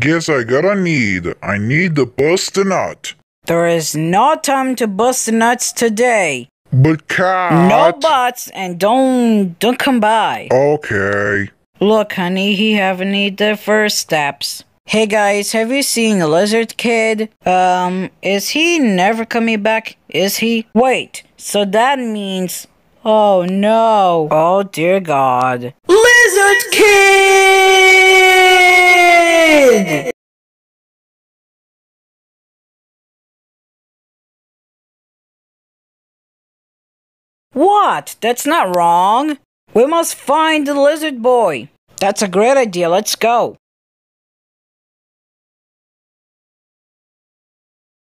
Guess I gotta need. I need to bust a nut. There is no time to bust nuts today. But cat. No buts, and don't don't come by. Okay. Look, honey, he haven't need the first steps. Hey guys, have you seen lizard kid? Um, is he never coming back? Is he? Wait, so that means. Oh no. Oh dear God. Lizard kid! What? That's not wrong. We must find the lizard boy. That's a great idea. Let's go.